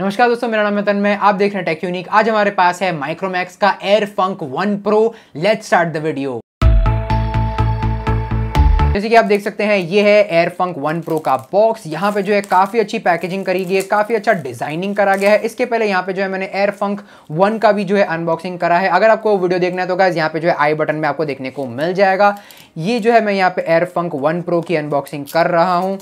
नमस्कार दोस्तों मेरा नाम है तन्मय आप देख रहे हैं टेक यूनिक आज हमारे पास है माइक्रोमैक्स का Air Funk One Pro let start the video जैसे कि आप देख सकते हैं ये है एयर फंक वन प्रो का बॉक्स यहाँ पे जो है काफ़ी अच्छी पैकेजिंग करी गई है काफ़ी अच्छा डिजाइनिंग करा गया है इसके पहले यहाँ पे जो है मैंने एयर फंक वन का भी जो है अनबॉक्सिंग करा है अगर आपको वीडियो देखना है तो गाइज यहाँ पे जो है आई बटन में आपको देखने को मिल जाएगा ये जो है मैं यहाँ पे एयर फंक वन प्रो की अनबॉक्सिंग कर रहा हूँ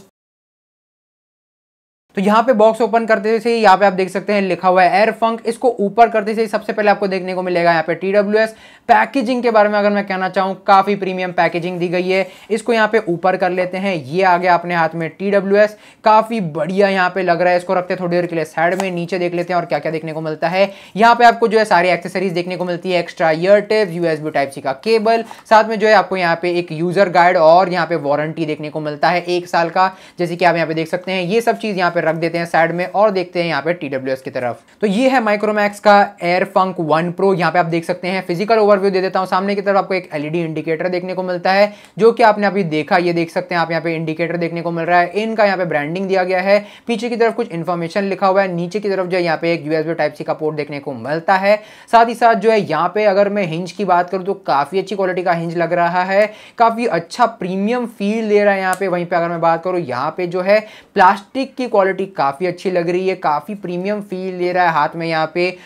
तो यहाँ पे बॉक्स ओपन करते से यहाँ पे आप देख सकते हैं लिखा हुआ है एयर फंक इसको ऊपर करते से सबसे पहले आपको देखने को मिलेगा यहाँ पे टी डब्ल्यू एस पैकेजिंग के बारे में अगर मैं कहना चाहूँ काफ़ी प्रीमियम पैकेजिंग दी गई है इसको यहाँ पे ऊपर कर लेते हैं ये आ गया अपने हाथ में टी डब्ल्यू एस काफ़ी बढ़िया यहाँ पे लग रहा है इसको रखते हैं थोड़ी देर के लिए साइड में नीचे देख लेते हैं और क्या क्या देखने को मिलता है यहाँ पे आपको जो है सारी एक्सेसरीज देखने को मिलती है extra ear tip USB type C का केबल साथ में जो है आपको यहाँ पे एक यूजर गाइड और यहाँ पे वारंटी देखने को मिलता है एक साल का जैसे कि आप यहाँ पे देख सकते हैं ये सब चीज़ यहाँ पे रख देते हैं साइड में और देखते हैं यहाँ पे टी की तरफ तो ये है माइक्रोमैक्स का एयर फंक वन प्रो यहाँ पे आप देख सकते हैं फिजिकल ओवरव्यू दे देता हूँ सामने की तरफ आपको एक एलईडी इंडिकेटर e देखने को मिलता है जो कि आपने अभी देखा ये देख सकते हैं आप यहाँ पे इंडिकेटर देखने को मिल रहा है इनका यहाँ पे ब्रांडिंग दिया गया है पीछे की तरफ कुछ इन्फॉर्मेशन लिखा हुआ है नीचे की तरफ जो है यहाँ पे एक यूएसबी टाइप सी का पोर्ट देखने को मिलता है साथ ही साथ जो है यहाँ पे अगर मैं हिंज की बात करूँ तो काफ़ी अच्छी क्वालिटी का हिंज लग रहा है काफ़ी अच्छा प्रीमियम फील दे रहा है यहाँ पे वहीं पर अगर मैं बात करूँ यहाँ पे जो है प्लास्टिक की क्वालिटी क्वालिटी काफ़ी अच्छी लग रही है काफ़ी प्रीमियम फील ले रहा है हाथ में यहाँ पे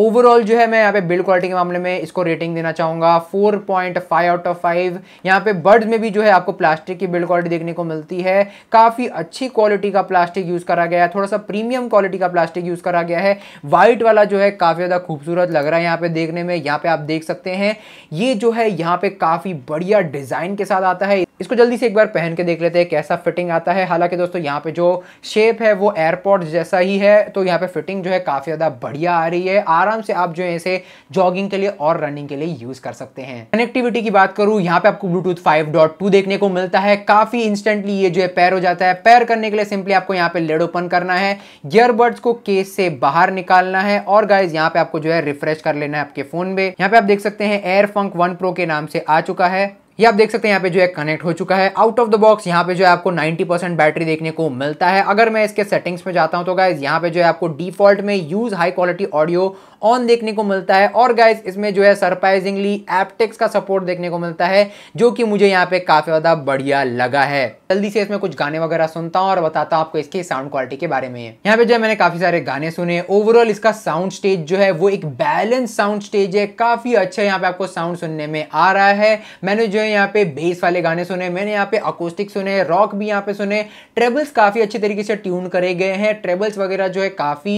ओवरऑल जो है मैं यहाँ पे बिल्ड क्वालिटी के मामले में इसको रेटिंग देना चाहूँगा 4.5 आउट ऑफ 5 यहाँ पे बर्ड्स में भी जो है आपको प्लास्टिक की बिल्ड क्वालिटी देखने को मिलती है काफ़ी अच्छी क्वालिटी का प्लास्टिक यूज़ करा गया है थोड़ा सा प्रीमियम क्वालिटी का प्लास्टिक यूज़ करा गया है वाइट वाला जो है काफ़ी ज़्यादा खूबसूरत लग रहा है यहाँ पर देखने में यहाँ पर आप देख सकते हैं ये जो है यहाँ पर काफ़ी बढ़िया डिज़ाइन के साथ आता है इसको जल्दी से एक बार पहन के देख लेते हैं कैसा फिटिंग आता है हालांकि दोस्तों यहाँ पे जो शेप है वो एयरपोर्ट जैसा ही है तो यहाँ पे फिटिंग जो है काफ़ी ज़्यादा बढ़िया आ रही है आराम से आप जो है इसे जॉगिंग के लिए और रनिंग के लिए यूज़ कर सकते हैं कनेक्टिविटी की बात करूँ यहाँ पे आपको ब्लूटूथ फाइव देखने को मिलता है काफ़ी इंस्टेंटली ये जो है पैर हो जाता है पैर करने के लिए सिंपली आपको यहाँ पे लेड ओपन करना है ईयरबड्स को केस से बाहर निकालना है और गाइज यहाँ पे आपको जो है रिफ्रेश कर लेना है आपके फोन में यहाँ पे आप देख सकते हैं एयर फंक वन प्रो के नाम से आ चुका है ये आप देख सकते हैं यहाँ पे जो है कनेक्ट हो चुका है आउट ऑफ द बॉक्स यहाँ पे जो है आपको 90% बैटरी देखने को मिलता है अगर मैं इसके सेटिंग्स में जाता हूँ तो गाइज यहाँ पे जो है आपको डिफॉल्ट में use high quality audio on देखने को मिलता है और गाइज इसमें जो है सरप्राइजिंगली एपटेक्स का सपोर्ट देखने को मिलता है जो कि मुझे यहाँ पे काफ़ी ज़्यादा बढ़िया लगा है जल्दी से इसमें कुछ गाने वगैरह सुनता हूँ और बताता हूँ आपको इसके साउंड क्वालिटी के बारे में यहाँ पे जो है मैंने काफ़ी सारे गाने सुने ओवरऑल इसका साउंड स्टेज जो है वो एक बैलेंस साउंड स्टेज है काफ़ी अच्छा यहाँ पे आपको साउंड सुनने में आ रहा है मैंने जो है यहाँ पे बेस वाले गाने सुने मैंने यहाँ पे अकोस्टिक सुने रॉक भी यहाँ पे सुने ट्रेबल्स काफ़ी अच्छे तरीके से ट्यून करे गए हैं ट्रेबल्स वगैरह जो है काफ़ी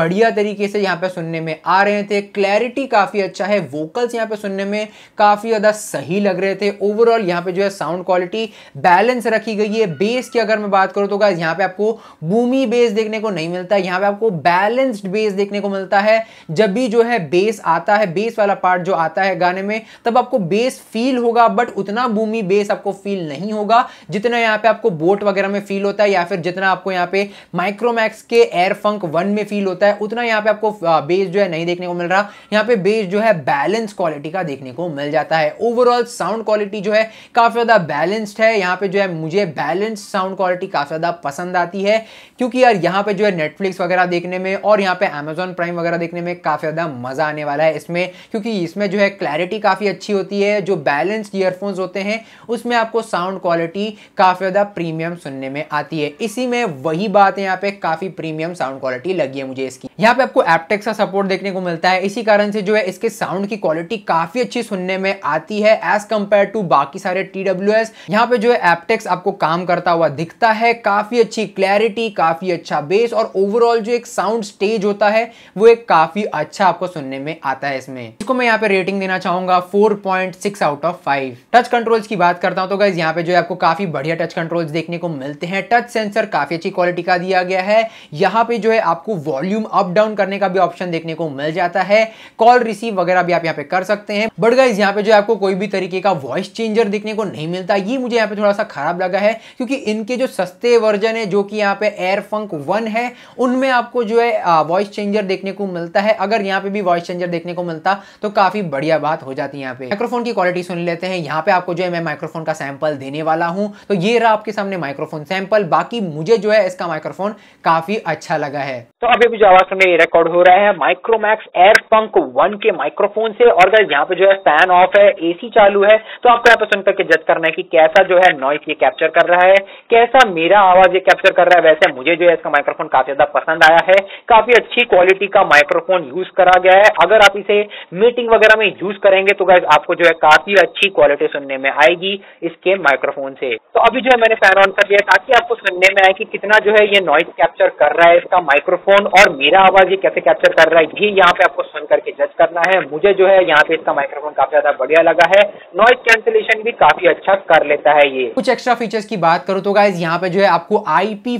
बढ़िया तरीके से यहाँ पे सुनने में आ रहे थे क्लैरिटी काफ़ी अच्छा है वोकल्स यहाँ पे सुनने में काफ़ी ज़्यादा सही लग रहे थे ओवरऑल यहाँ पे जो है साउंड क्वालिटी बैलेंस रखी गई है बेस की अगर मैं बात करूँ तो गाइज यहाँ पे आपको बूमी बेस देखने को नहीं मिलता यहाँ पे आपको बैलेंस्ड बेस देखने को मिलता है जब भी जो है बेस आता है बेस वाला पार्ट जो आता है गाने में तब आपको बेस फील होगा बट उतना बूमी बेस आपको फील नहीं होगा जितना यहाँ पे आपको बोट वगैरह में फील होता है या फिर जितना आपको यहाँ पे माइक्रोमैक्स के एयरफंक वन में फील होता है उतना यहाँ पे आपको बेस जो है नहीं देखने को मिल रहा यहाँ पे बेस जो है बैलेंस क्वालिटी का देखने को मिल जाता है ओवरऑल साउंड क्वालिटी जो है काफ़ी ज़्यादा बैलेंस्ड है यहाँ पे जो है मुझे बैलेंस साउंड क्वालिटी काफ़ी ज़्यादा पसंद आती है क्योंकि यार यहाँ पे जो है नेटफ्लिक्स वगैरह देखने में और यहाँ पे अमेजोन प्राइम वगैरह देखने में काफ़ी ज़्यादा मज़ा आने वाला है इसमें क्योंकि इसमें जो है क्लैरिटी काफ़ी अच्छी होती है जो बैलेंस्ड ईयरफोन्स होते हैं उसमें आपको साउंड क्वालिटी काफ़ी ज़्यादा प्रीमियम सुनने में आती है इसी में वही बात है यहाँ पे काफ़ी प्रीमियम साउंड क्वालिटी लगी है मुझे इसकी यहाँ पे आपको एपटेक्स का सपोर्ट देखने को मिलता है इसी कारण से जो है इसके साउंड की क्वालिटी काफी अच्छी सुनने में आती है एज कम्पेयर टू बाकी सारे टी डब्ल्यू एस यहाँ पे जो है एपटेक्स आपको काम करता हुआ दिखता है काफी अच्छी क्लैरिटी काफी अच्छा बेस और ओवरऑल जो एक साउंड स्टेज होता है वो एक काफी अच्छा आपको सुनने में आता है इसमें इसको मैं यहाँ पे रेटिंग देना चाहूंगा four point six out of five touch controls की बात करता हूँ तो गाइज यहाँ पे जो है आपको काफी बढ़िया टच कंट्रोल्स देखने को मिलते हैं टच सेंसर काफी अच्छी क्वालिटी का दिया गया है यहाँ पे जो है आपको वॉल्यूम अप डाउन करने का भी ऑप्शन देखने को मिल जाता है कॉल रिसीव वगैरह भी आप यहाँ पे कर सकते हैं बट गाइज यहाँ पे जो आपको कोई भी तरीके का वॉइस चेंजर देखने को नहीं मिलता ये मुझे यहाँ पे थोड़ा सा खराब लगा है क्योंकि इनके जो सस्ते वर्जन है जो कि यहाँ पे एयर फंक वन है उनमें आपको जो है वॉइस चेंजर देखने को मिलता है अगर यहाँ पे भी वॉइस चेंजर देखने को मिलता तो काफी बढ़िया बात हो जाती है यहाँ पे माइक्रोफोन की क्वालिटी सुन लेते हैं यहाँ पे आपको जो है मैं माइक्रोफोन का सैंपल देने वाला हूँ तो ये रहा आपके सामने माइक्रोफोन सैंपल बाकी मुझे जो है इसका माइक्रोफोन काफी अच्छा लगा है तो अभी भी जो आवाज हमें रिकॉर्ड हो रहा है माइक्रोमैक्स एयर पंक वन के माइक्रोफोन से और अगर यहाँ पे जो है फैन ऑफ है एसी चालू है तो आपको यहाँ पे सुन करके जज करना है कि कैसा जो है नॉइस ये कैप्चर कर रहा है कैसा मेरा आवाज ये कैप्चर कर रहा है वैसे मुझे जो है इसका माइक्रोफोन काफी ज्यादा पसंद आया है काफी अच्छी क्वालिटी का माइक्रोफोन यूज करा गया है अगर आप इसे मीटिंग वगैरह में यूज करेंगे तो आपको जो है काफी अच्छी क्वालिटी सुनने में आएगी इसके माइक्रोफोन से तो अभी जो है मैंने फैन ऑन कर दिया ताकि आपको सुनने में आए कि कितना जो है ये नॉइस कैप्चर कर रहा है इसका माइक्रोफोन माइक्रोफोन और मेरा आवाज ये कैसे कैप्चर कर रहा है ये यहाँ पे आपको सुन करके जज करना है मुझे जो है यहाँ पे इसका माइक्रोफोन काफी ज्यादा बढ़िया लगा है नॉइज कैंसिलेशन भी काफी अच्छा कर लेता है ये कुछ एक्स्ट्रा फीचर्स की बात करो तो गाइज यहाँ पे जो है आपको आईपी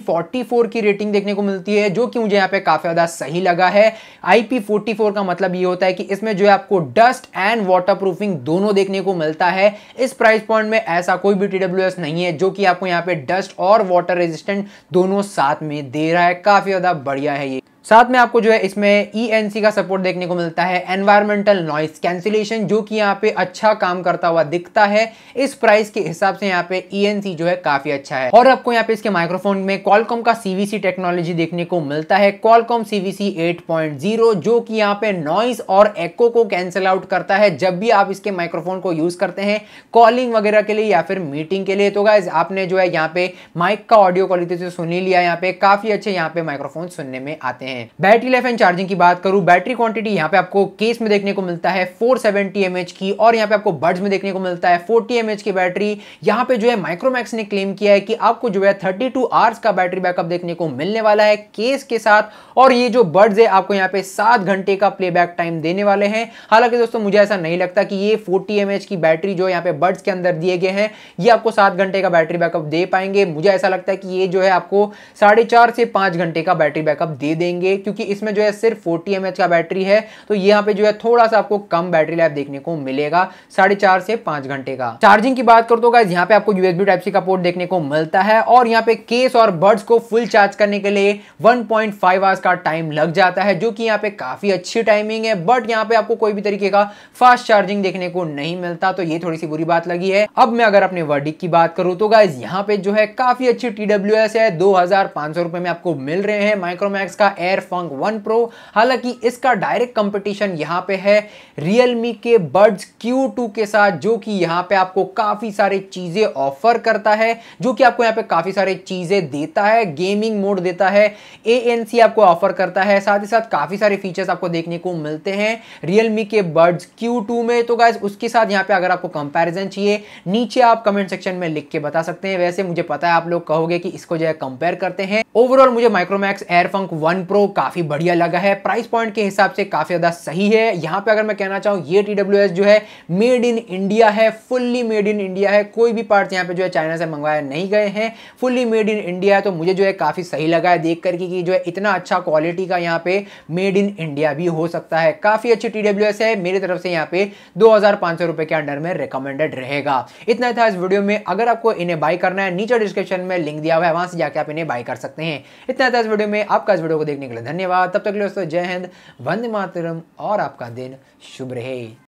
की रेटिंग देखने को मिलती है जो की मुझे यहाँ पे काफी ज्यादा सही लगा है आईपी का मतलब ये होता है कि इसमें जो है आपको डस्ट एंड वाटर दोनों देखने को मिलता है इस प्राइस पॉइंट में ऐसा कोई भी टीडब्ल्यू नहीं है जो कि आपको यहाँ पे डस्ट और वाटर रेजिस्टेंट दोनों साथ में दे रहा है काफी ज्यादा बढ़िया है चाहिए साथ में आपको जो है इसमें ई e का सपोर्ट देखने को मिलता है एनवायरमेंटल नॉइस कैंसिलेशन जो कि यहाँ पे अच्छा काम करता हुआ दिखता है इस प्राइस के हिसाब से यहाँ पे ई e जो है काफी अच्छा है और आपको यहाँ पे इसके माइक्रोफोन में कॉलकॉम का सीवीसी टेक्नोलॉजी देखने को मिलता है कॉलकॉम सीवीसी 8.0 जो कि यहाँ पे नॉइस और एक्को को कैंसिल आउट करता है जब भी आप इसके माइक्रोफोन को यूज करते हैं कॉलिंग वगैरह के लिए या फिर मीटिंग के लिए तो गाइज आपने जो है यहाँ पे माइक का ऑडियो क्वालिटी से सुनी लिया यहाँ पे काफी अच्छे यहाँ पे माइक्रोफोन सुनने में आते हैं हैं बैटरी लाइफ एंड चार्जिंग की बात करूं बैटरी क्वांटिटी यहाँ पे आपको केस में देखने को मिलता है 470 mAh की और यहाँ पे आपको बर्ड्स में देखने को मिलता है 40 एम की बैटरी यहाँ पे जो है माइक्रोमैक्स ने क्लेम किया है कि आपको जो है थर्टी टू आवर्स का बैटरी बैकअप देखने को मिलने वाला है केस के साथ और ये जो बर्ड्स है आपको यहाँ पे सात घंटे का प्ले टाइम देने वाले हैं हालांकि दोस्तों मुझे ऐसा नहीं लगता कि ये फोर्टी एम की बैटरी जो यहाँ पे बर्ड्स के अंदर दिए गए हैं ये आपको सात घंटे का बैटरी बैकअप दे पाएंगे मुझे ऐसा लगता है कि ये जो है आपको साढ़े चार से पांच घंटे का बैटरी बैकअप दे देंगे लेंगे क्योंकि इसमें जो है सिर्फ फोर्टी एम का बैटरी है तो यहाँ पे जो है थोड़ा सा आपको कम बैटरी लाइफ देखने को मिलेगा साढ़े चार से पांच घंटे का चार्जिंग की बात करो तो गाइज यहाँ पे आपको यूएसबी टाइप सी का पोर्ट देखने को मिलता है और यहाँ पे केस और बर्ड्स को फुल चार्ज करने के लिए वन पॉइंट का टाइम लग जाता है जो कि यहाँ पे काफी अच्छी टाइमिंग है बट यहाँ पे आपको कोई भी तरीके का फास्ट चार्जिंग देखने को नहीं मिलता तो ये थोड़ी सी बुरी बात लगी है अब मैं अगर अपने वर्डिक की बात करूँ तो गाइज यहाँ पे जो है काफी अच्छी टी है दो में आपको मिल रहे हैं माइक्रोमैक्स का एयर फंग वन प्रो हालांकि इसका डायरेक्ट कंपटीशन यहां पे है रियलमी के बर्ड्स क्यू टू के साथ जो कि यहां पे आपको काफ़ी सारे चीज़ें ऑफर करता है जो कि आपको यहां पे काफ़ी सारे चीज़ें देता है गेमिंग मोड देता है ए आपको ऑफर करता है साथ ही साथ काफ़ी सारे फीचर्स आपको देखने को मिलते हैं रियलमी के बर्ड्स क्यू में तो गाइज उसके साथ यहाँ पे अगर आपको कंपेरिजन चाहिए नीचे आप कमेंट सेक्शन में लिख के बता सकते हैं वैसे मुझे पता है आप लोग कहोगे कि इसको जो है कंपेयर करते हैं ओवरऑल मुझे माइक्रोमैक्स एयरफंक वन प्रो तो काफ़ी बढ़िया लगा है प्राइस पॉइंट के हिसाब से काफ़ी ज़्यादा सही है यहाँ पे अगर मैं कहना चाहूँ ये टी जो है मेड इन इंडिया है फुल्ली मेड इन इंडिया है कोई भी पार्ट यहाँ पे जो है चाइना से मंगवाए नहीं गए हैं फुल्ली मेड इन इंडिया है तो मुझे जो है काफ़ी सही लगा है देख करके कि जो है इतना अच्छा क्वालिटी का यहाँ पे मेड इन इंडिया भी हो सकता है काफ़ी अच्छी टी है मेरी तरफ से यहाँ पे दो रुपए के अंडर में रिकमेंडेड रहेगा इतना था इस वीडियो में अगर आपको इन्हें बाय करना है नीचे डिस्क्रिप्शन में लिंक दिया हुआ है वहां से जाकर आप इन्हें बाय कर सकते हैं इतना था इस वीडियो में आपका इस वीडियो को देखने के लिए धन्यवाद तब तक दोस्तों जय हिंद वंदे मातरम और आपका दिन शुभ रहे